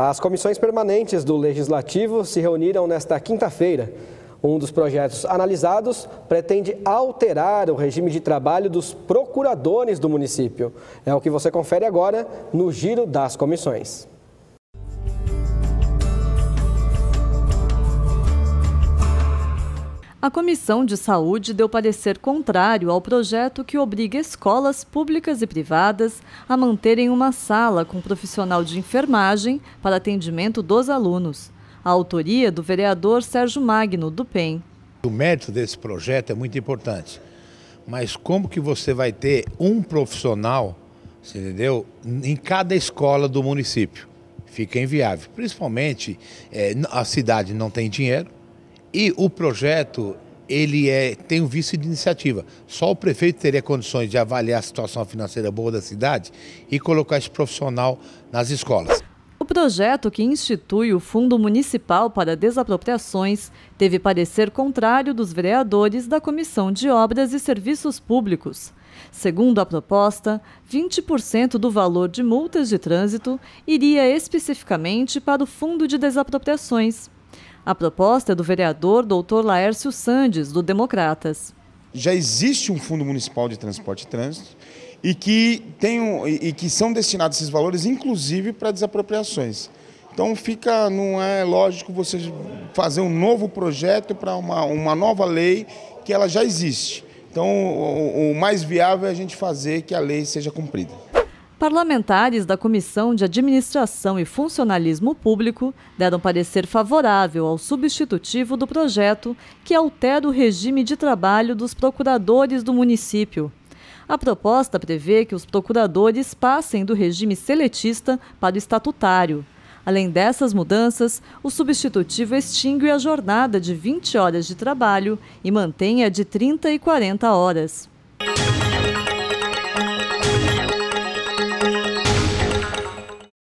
As comissões permanentes do Legislativo se reuniram nesta quinta-feira. Um dos projetos analisados pretende alterar o regime de trabalho dos procuradores do município. É o que você confere agora no Giro das Comissões. A Comissão de Saúde deu parecer contrário ao projeto que obriga escolas públicas e privadas a manterem uma sala com profissional de enfermagem para atendimento dos alunos. A autoria do vereador Sérgio Magno, do PEN. O mérito desse projeto é muito importante, mas como que você vai ter um profissional, entendeu, em cada escola do município? Fica inviável, principalmente é, a cidade não tem dinheiro, e o projeto ele é, tem um vício de iniciativa. Só o prefeito teria condições de avaliar a situação financeira boa da cidade e colocar esse profissional nas escolas. O projeto que institui o Fundo Municipal para Desapropriações teve parecer contrário dos vereadores da Comissão de Obras e Serviços Públicos. Segundo a proposta, 20% do valor de multas de trânsito iria especificamente para o Fundo de Desapropriações. A proposta é do vereador Dr. Laércio Sandes, do Democratas. Já existe um Fundo Municipal de Transporte e Trânsito e que, tem, e que são destinados esses valores, inclusive, para desapropriações. Então fica, não é lógico você fazer um novo projeto para uma, uma nova lei que ela já existe. Então o, o mais viável é a gente fazer que a lei seja cumprida. Parlamentares da Comissão de Administração e Funcionalismo Público deram parecer favorável ao substitutivo do projeto que altera o regime de trabalho dos procuradores do município. A proposta prevê que os procuradores passem do regime seletista para o estatutário. Além dessas mudanças, o substitutivo extingue a jornada de 20 horas de trabalho e mantém a de 30 e 40 horas.